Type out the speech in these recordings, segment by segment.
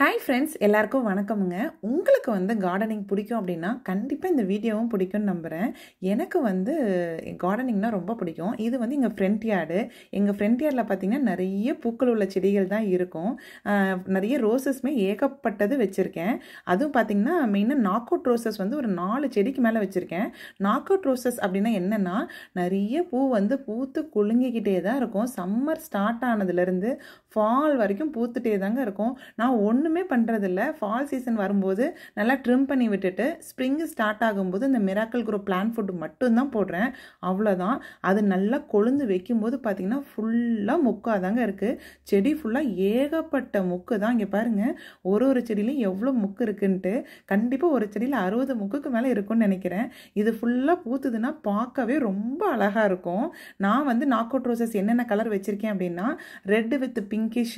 Hi friends எல்லாருக்கும் வணக்கமுங்க உங்களுக்கு வந்து கார்டனிங் பிடிக்கும் அப்படின்னா கண்டிப்பாக இந்த வீடியோவும் பிடிக்கும்னு நம்புகிறேன் எனக்கு வந்து கார்டனிங்னால் ரொம்ப பிடிக்கும் இது வந்து எங்கள் ஃப்ரண்ட் யார்டு எங்கள் ஃப்ரண்ட் யார்டில் பார்த்தீங்கன்னா நிறைய பூக்கள் உள்ள செடிகள் தான் இருக்கும் நிறைய ரோசஸ்மே ஏகப்பட்டது வச்சுருக்கேன் அதுவும் பார்த்திங்கன்னா மெயினாக நாக் அவுட் ரோசஸ் வந்து ஒரு நாலு செடிக்கு மேலே வச்சுருக்கேன் நாக் அவுட் ரோசஸ் அப்படின்னா என்னென்னா நிறைய பூ வந்து பூத்து குலுங்கிக்கிட்டே தான் இருக்கும் சம்மர் ஸ்டார்ட் ஆனதுலேருந்து ஃபால் வரைக்கும் பூத்துட்டே தாங்க இருக்கும் நான் ஒன்று ஒன்றுமே பண்ணுறதில்ல ஃபால் சீசன் வரும்போது நல்லா ட்ரிம் பண்ணி விட்டுட்டு ஸ்ப்ரிங்கு ஸ்டார்ட் ஆகும்போது இந்த மிராக்கல் குரோ பிளான் ஃபுட்டு மட்டும்தான் போடுறேன் அவ்வளோதான் அது நல்லா கொழுந்து வைக்கும்போது பார்த்திங்கன்னா ஃபுல்லாக முக்காக தாங்க இருக்குது செடி ஃபுல்லாக ஏகப்பட்ட முக்கு தான் இங்கே பாருங்கள் ஒரு ஒரு செடியிலையும் எவ்வளோ முக்கு இருக்குன்ட்டு கண்டிப்பாக ஒரு செடியில் அறுபது முக்குக்கு மேலே இருக்கும்னு நினைக்கிறேன் இது ஃபுல்லாக பூத்துதுன்னா பார்க்கவே ரொம்ப அழகாக இருக்கும் நான் வந்து நாக் அவுட் ரோசஸ் என்னென்ன கலர் வச்சுருக்கேன் அப்படின்னா ரெட்டு வித் பிங்கிஷ்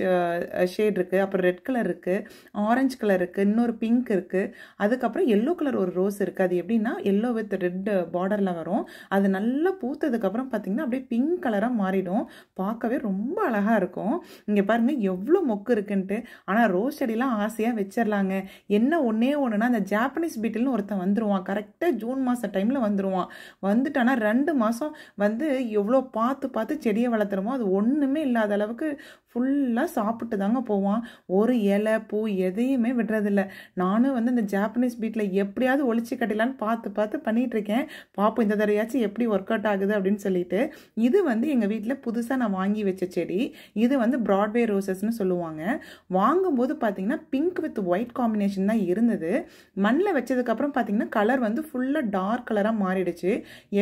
ஷேட் இருக்குது அப்புறம் ரெட் கலர் இருக்குது இருக்குது ஆரஞ்சு கலர் இருக்குது இன்னொரு பிங்க் இருக்குது அதுக்கப்புறம் எல்லோ கலர் ஒரு ரோஸ் இருக்குது அது எப்படின்னா எல்லோ வித் ரெட் பார்டரில் வரும் அது நல்லா பூத்ததுக்கப்புறம் பார்த்திங்கன்னா அப்படியே பிங்க் கலராக மாறிடும் பார்க்கவே ரொம்ப அழகாக இருக்கும் இங்கே பாருங்கள் எவ்வளோ மொக்கு இருக்குன்ட்டு ஆனால் ரோஸ் செடிலாம் ஆசையாக வச்சிடலாங்க என்ன ஒன்றே ஒன்றுனா அந்த ஜாப்பனீஸ் பீட்டில்னு ஒருத்தன் வந்துடுவான் கரெக்டாக ஜூன் மாத டைமில் வந்துடுவான் வந்துட்டானா ரெண்டு மாதம் வந்து எவ்வளோ பார்த்து பார்த்து செடியை வளர்த்துறோமோ அது ஒன்றுமே இல்லாத அளவுக்கு ஃபுல்லாக சாப்பிட்டு தாங்க போவான் ஒரு இலை பூ எதையுமே விடுறதில்ல நானும் வந்து இந்த ஜாப்பனீஸ் பீட்டில் எப்படியாவது ஒழிச்சு கட்டிலான்னு பார்த்து பார்த்து பண்ணிகிட்ருக்கேன் பார்ப்போம் இந்த தடவையாச்சும் எப்படி ஒர்க் அவுட் ஆகுது அப்படின்னு சொல்லிட்டு இது வந்து எங்கள் வீட்டில் புதுசாக நான் வாங்கி வச்ச செடி இது வந்து ப்ராட்வே ரோசஸ்ன்னு சொல்லுவாங்க வாங்கும்போது பார்த்தீங்கன்னா பிங்க் வித் ஒயிட் காம்பினேஷன் தான் இருந்தது மண்ணில் வச்சதுக்கப்புறம் பார்த்தீங்கன்னா கலர் வந்து ஃபுல்லாக டார்க் கலராக மாறிடுச்சு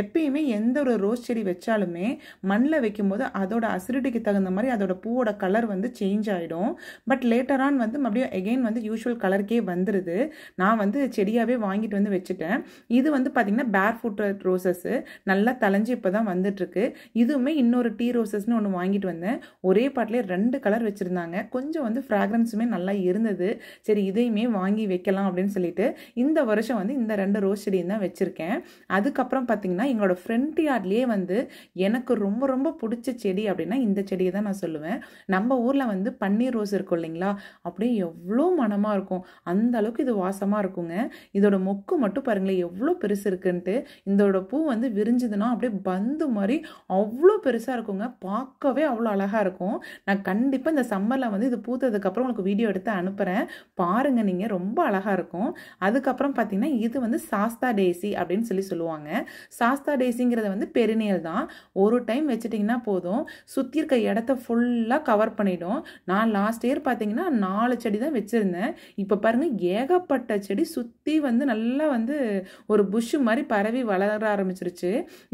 எப்பயுமே எந்த ஒரு ரோஸ் செடி வச்சாலுமே மண்ணில் வைக்கும்போது அதோட அசிடிட்டிக்கு தகுந்த மாதிரி அதோட பூவோட கலர் வந்து சேஞ்ச் ஆகிடும் பட் லேட்டரான் வந்து அப்படியே எகெயின் வந்து யூஷுவல் கலருக்கே வந்துடுது நான் வந்து செடியாகவே வாங்கிட்டு வந்து வச்சுட்டேன் இது வந்து பார்த்திங்கன்னா பேர் ஃபுட் ரோசஸ்ஸு நல்லா தலைஞ்சு இப்போ தான் வந்துட்டுருக்கு இதுவுமே இன்னொரு டீ ரோசஸ்னு ஒன்று வாங்கிட்டு வந்தேன் ஒரே பாட்டிலே ரெண்டு கலர் வச்சுருந்தாங்க கொஞ்சம் வந்து ஃப்ராக்ரன்ஸுமே நல்லா இருந்தது சரி இதையுமே வாங்கி வைக்கலாம் அப்படின்னு சொல்லிட்டு இந்த வருஷம் வந்து இந்த ரெண்டு ரோஸ் செடியும் தான் வச்சுருக்கேன் அதுக்கப்புறம் பார்த்திங்கன்னா எங்களோட ஃப்ரண்ட் யார்ட்லேயே வந்து எனக்கு ரொம்ப ரொம்ப பிடிச்ச செடி அப்படின்னா இந்த செடியை தான் நான் சொல்லுவேன் நம்ம ஊரில் வந்து பன்னீர் ரோஸ் இருக்கும் இல்லைங்களா அப்படியே எவ்வளோ மனமாக இருக்கும் அந்த அளவுக்கு இது வாசமாக இருக்குங்க இதோட மொக்கு மட்டும் பாருங்களேன் எவ்வளோ பெருசு இருக்குன்ட்டு இதோட பூ வந்து விரிஞ்சுதுன்னா அப்படியே பந்து மாதிரி அவ்வளோ பெருசாக இருக்குங்க பார்க்கவே அவ்வளோ அழகாக இருக்கும் நான் கண்டிப்பாக இந்த சம்மரில் வந்து இது பூத்ததுக்கப்புறம் உங்களுக்கு வீடியோ எடுத்து அனுப்புகிறேன் பாருங்கள் நீங்கள் ரொம்ப அழகாக இருக்கும் அதுக்கப்புறம் பார்த்தீங்கன்னா இது வந்து சாஸ்தா டேசி அப்படின்னு சொல்லி சொல்லுவாங்க சாஸ்தா டேசிங்கிறது வந்து பெருநேல் தான் ஒரு டைம் வச்சுட்டிங்கன்னா போதும் சுற்றி இருக்க இடத்த ஃபுல்லாக கவர் பண்ணிவிடும் நான் லாஸ்ட் இயர் பார்த்தீங்கன்னா நாலு செடி செடி தான் வச்சுருந்தேன் இப்போ பாருங்கள் ஏகப்பட்ட செடி சுற்றி வந்து நல்லா வந்து ஒரு புஷ்ஷு மாதிரி பரவி வளர ஆரம்பிச்சிருச்சு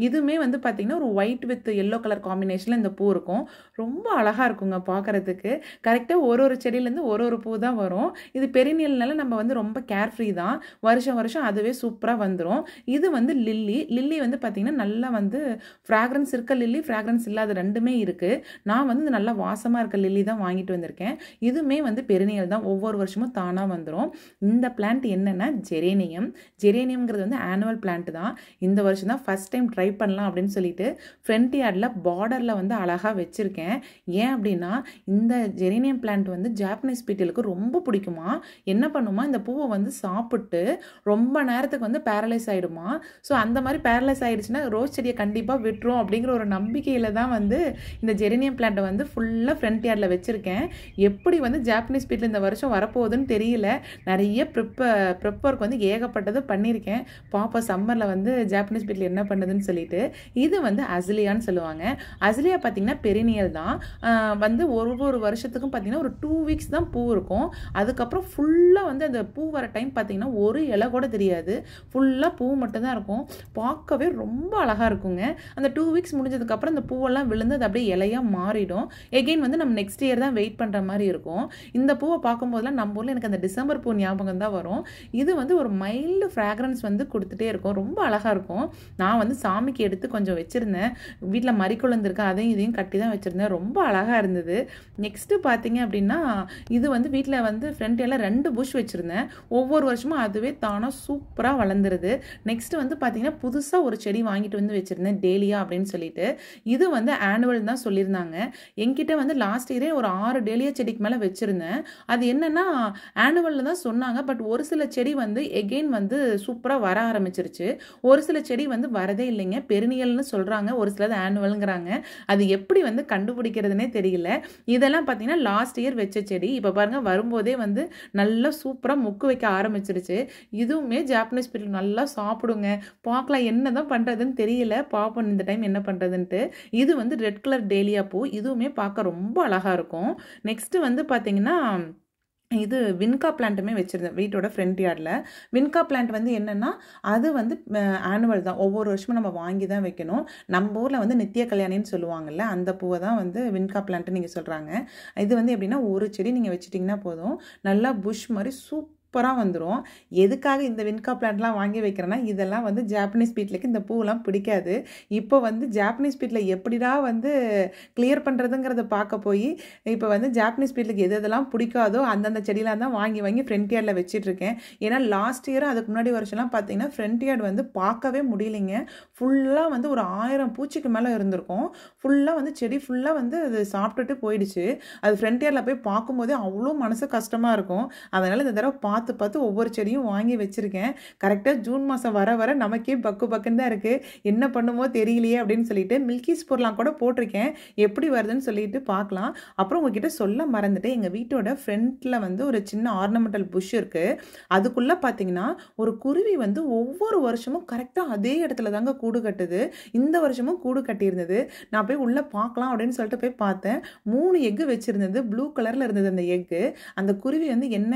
இதுவுமே வந்து பார்த்திங்கன்னா ஒரு ஒயிட் வித் எல்லோ கலர் காம்பினேஷனில் இந்த பூ இருக்கும் ரொம்ப அழகாக இருக்குங்க பார்க்குறதுக்கு கரெக்டாக ஒரு ஒரு செடியிலேருந்து ஒரு ஒரு பூ தான் வரும் இது பெரியநிலனால நம்ம வந்து ரொம்ப கேர் ஃப்ரீ தான் வருஷம் வருஷம் அதுவே சூப்பராக வந்துடும் இது வந்து லில்லி லில்லி வந்து பார்த்திங்கன்னா நல்லா வந்து ஃப்ராக்ரன்ஸ் இருக்க லில்லி ஃப்ராக்ரன்ஸ் இல்லாத ரெண்டுமே இருக்குது நான் வந்து நல்லா வாசமாக இருக்க லில்லி தான் வாங்கிட்டு வந்திருக்கேன் இதுவுமே வந்து பெருநியல் தான் ஒவ்வொரு வருஷமும் தானாக வந்துடும் இந்த பிளான்ட் என்னென்னா ஜெரேனியம் ஜெரேனியம்ங்கிறது வந்து ஆனுவல் பிளான்ட் தான் இந்த வருஷம் தான் ஃபஸ்ட் டைம் ட்ரை பண்ணலாம் அப்படின்னு சொல்லிட்டு ஃப்ரண்ட் யார்டில் பார்டரில் வந்து அழகாக வச்சுருக்கேன் ஏன் அப்படின்னா இந்த ஜெரேனியம் பிளான்ட் வந்து ஜாப்பனீஸ் பீட்டிலுக்கு ரொம்ப பிடிக்குமா என்ன பண்ணுமா இந்த பூவை வந்து சாப்பிட்டு ரொம்ப நேரத்துக்கு வந்து பேரலைஸ் ஆகிடுமா ஸோ அந்த மாதிரி பேரலைஸ் ஆகிடுச்சுன்னா ரோஸ் செடியை கண்டிப்பாக விட்டுரும் அப்படிங்கிற ஒரு நம்பிக்கையில் தான் வந்து இந்த ஜெரேனியம் பிளான்ட்டை வந்து ஃபுல்லாக ஃப்ரண்ட் யார்டில் வச்சுருக்கேன் எப்படி வந்து ஜாப்பனீஸ் பீட்டில் இந்த இந்த வருஷம் வரப்போகுதுன்னு தெரியல நிறைய ப்ரிப்ப ப்ரிப் ஒர்க் வந்து ஏகப்பட்டது பண்ணியிருக்கேன் பாப்பா சம்மரில் வந்து ஜாப்பனீஸ் பீட்டில் என்ன பண்ணுதுன்னு சொல்லிட்டு இது வந்து அசிலியான்னு சொல்லுவாங்க அசிலியா பார்த்தீங்கன்னா பெரினியல் தான் வந்து ஒவ்வொரு வருஷத்துக்கும் பார்த்திங்கன்னா ஒரு டூ வீக்ஸ் தான் பூ இருக்கும் அதுக்கப்புறம் ஃபுல்லாக வந்து அந்த பூ வர டைம் பார்த்திங்கன்னா ஒரு இலை கூட தெரியாது ஃபுல்லாக பூ மட்டும்தான் இருக்கும் பார்க்கவே ரொம்ப அழகாக இருக்குங்க அந்த டூ வீக்ஸ் முடிஞ்சதுக்கப்புறம் அந்த பூவெல்லாம் விழுந்து அது அப்படியே இலையாக மாறிடும் எகெயின் வந்து நம்ம நெக்ஸ்ட் இயர் தான் வெயிட் பண்ணுற மாதிரி இருக்கும் இந்த பூவை பார்க்கும்போதெல்லாம் நம்ம ஊரில் எனக்கு அந்த டிசம்பர் பூ ஞாபகம் தான் வரும் இது வந்து ஒரு மைல்டு ஃப்ராக்ரன்ஸ் வந்து கொடுத்துட்டே இருக்கும் ரொம்ப அழகாக இருக்கும் நான் வந்து சாமிக்கு எடுத்து கொஞ்சம் வச்சுருந்தேன் வீட்டில் மறிக்குழந்து அதையும் இதையும் கட்டி தான் வச்சுருந்தேன் ரொம்ப அழகாக இருந்தது நெக்ஸ்ட்டு பார்த்தீங்க அப்படின்னா இது வந்து வீட்டில் வந்து ஃப்ரண்ட் எல்லாம் ரெண்டு புஷ் வச்சுருந்தேன் ஒவ்வொரு வருஷமும் அதுவே தானாக சூப்பராக வளர்ந்துருது நெக்ஸ்ட்டு வந்து பார்த்திங்கன்னா புதுசாக ஒரு செடி வாங்கிட்டு வந்து வச்சுருந்தேன் டெய்லியா அப்படின்னு சொல்லிட்டு இது வந்து ஆனுவல் தான் சொல்லியிருந்தாங்க என்கிட்ட வந்து லாஸ்ட் இயரே ஒரு ஆறு டேலியா செடிக்கு மேலே வச்சுருந்தேன் அது என்னென்னா ஆனுவலில் தான் சொன்னாங்க பட் ஒரு சில செடி வந்து எகெயின் வந்து சூப்பராக வர ஆரம்பிச்சிருச்சு ஒரு சில செடி வந்து வரதே இல்லைங்க பெருநியல்னு சொல்கிறாங்க ஒரு சிலது ஆனுவலுங்கிறாங்க அது எப்படி வந்து கண்டுபிடிக்கிறதுனே தெரியல இதெல்லாம் பார்த்தீங்கன்னா லாஸ்ட் இயர் வச்ச செடி இப்போ பாருங்கள் வரும்போதே வந்து நல்லா சூப்பராக முக்கு வைக்க ஆரம்பிச்சிருச்சு இதுவுமே ஜாப்பனீஸ் பீரியட் நல்லா சாப்பிடுங்க பார்க்கலாம் என்ன தான் பண்ணுறதுன்னு தெரியல பார்ப்போம் இந்த டைம் என்ன பண்ணுறதுன்ட்டு இது வந்து ரெட் கலர் டேலியா பூ இதுவுமே பார்க்க ரொம்ப அழகாக இருக்கும் நெக்ஸ்ட்டு வந்து பார்த்திங்கன்னா இது வின்கா பிளான்ட்டுமே வச்சுருந்தேன் வீட்டோட ஃப்ரண்ட் யார்டில் வின்கா பிளான்ட் வந்து என்னென்னா அது வந்து ஆனுவல் தான் ஒவ்வொரு வருஷமும் நம்ம வாங்கி தான் வைக்கணும் நம்ம ஊரில் வந்து நித்திய கல்யாணின்னு சொல்லுவாங்கள்ல அந்த பூவை தான் வந்து வின்கா பிளான்ட்டு நீங்கள் சொல்கிறாங்க இது வந்து எப்படின்னா ஒரு செடி நீங்கள் வச்சுட்டிங்கன்னா போதும் நல்லா புஷ் மாதிரி சூப் சூப்பராக வந்துடும் எதுக்காக இந்த வின்கா பிளான்ட்லாம் வாங்கி வைக்கிறேன்னா இதெல்லாம் வந்து ஜாப்பனீஸ் பீட்லுக்கு இந்த பூவெல்லாம் பிடிக்காது இப்போ வந்து ஜாப்பனீஸ் பீட்டில் எப்படிடா வந்து கிளியர் பண்ணுறதுங்கிறத பார்க்க போய் இப்போ வந்து ஜாப்பனீஸ் பீட்லுக்கு எது எதெல்லாம் பிடிக்காதோ அந்தந்த செடியெலாம் தான் வாங்கி வாங்கி ஃப்ரண்ட் யார்டில் வச்சிட்ருக்கேன் ஏன்னா லாஸ்ட் இயர் அதுக்கு முன்னாடி வருஷம்லாம் பார்த்தீங்கன்னா ஃப்ரண்ட் யார்டு வந்து பார்க்கவே முடியலைங்க ஃபுல்லாக வந்து ஒரு ஆயிரம் பூச்சிக்கு மேலே இருந்திருக்கும் ஃபுல்லாக வந்து செடி ஃபுல்லாக வந்து அது சாப்பிட்டுட்டு போயிடுச்சு அது ஃப்ரண்ட் யார்டில் போய் பார்க்கும்போதே அவ்வளோ மனசு கஷ்டமாக இருக்கும் அதனால் இந்த தடவை பா பார்த்து பார்த்து ஒவ்வொரு செடியும் வாங்கி வச்சுருக்கேன் கரெக்டாக ஜூன் மாதம் வர வர நமக்கே பக்கு பக்குன்னு தான் இருக்குது என்ன பண்ணுமோ தெரியலையே அப்படின்னு சொல்லிட்டு மில்கிஸ் பொருளாம் கூட போட்டிருக்கேன் எப்படி வருதுன்னு சொல்லிட்டு பார்க்கலாம் அப்புறம் உங்ககிட்ட சொல்ல மறந்துட்டு எங்கள் வீட்டோட ஃப்ரண்ட்டில் வந்து ஒரு சின்ன ஆர்னமெண்டல் புஷ் இருக்குது அதுக்குள்ளே பார்த்தீங்கன்னா ஒரு குருவி வந்து ஒவ்வொரு வருஷமும் கரெக்டாக அதே இடத்துல தாங்க கூடு கட்டுது இந்த வருஷமும் கூடு கட்டியிருந்தது நான் போய் உள்ளே பார்க்கலாம் அப்படின்னு சொல்லிட்டு போய் பார்த்தேன் மூணு எக்கு வச்சுருந்தது ப்ளூ கலரில் இருந்தது அந்த எக்கு அந்த குருவி வந்து என்ன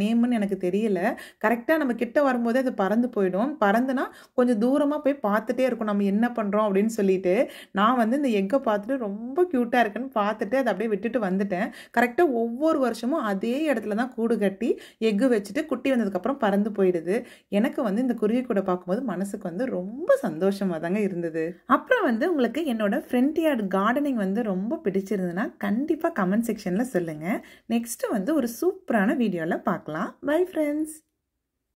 நேம்னு எனக்கு தெரியல கரெக்டாக நம்ம கிட்ட வரும்போது அது பறந்து போயிடும் பறந்துனா கொஞ்சம் தூரமாக போய் பார்த்துட்டே இருக்கும் நம்ம என்ன பண்ணுறோம் அப்படின்னு சொல்லிட்டு நான் வந்து இந்த எக்கை பார்த்துட்டு ரொம்ப க்யூட்டாக இருக்குன்னு பார்த்துட்டு அதை அப்படியே விட்டுட்டு வந்துட்டேன் கரெக்டாக ஒவ்வொரு வருஷமும் அதே இடத்துல தான் கூடு கட்டி எக்கு வச்சுட்டு குட்டி வந்ததுக்கப்புறம் பறந்து போயிடுது எனக்கு வந்து இந்த குருவி கூட பார்க்கும்போது மனசுக்கு வந்து ரொம்ப சந்தோஷமாக தாங்க இருந்தது அப்புறம் வந்து உங்களுக்கு என்னோட ஃப்ரண்ட் யார்டு கார்டனிங் வந்து ரொம்ப பிடிச்சிருந்ததுன்னா கண்டிப்பாக கமெண்ட் செக்ஷனில் சொல்லுங்கள் நெக்ஸ்ட்டு வந்து ஒரு சூப்பரான வீடியோவில் பார்க்கலாம் Bye friends.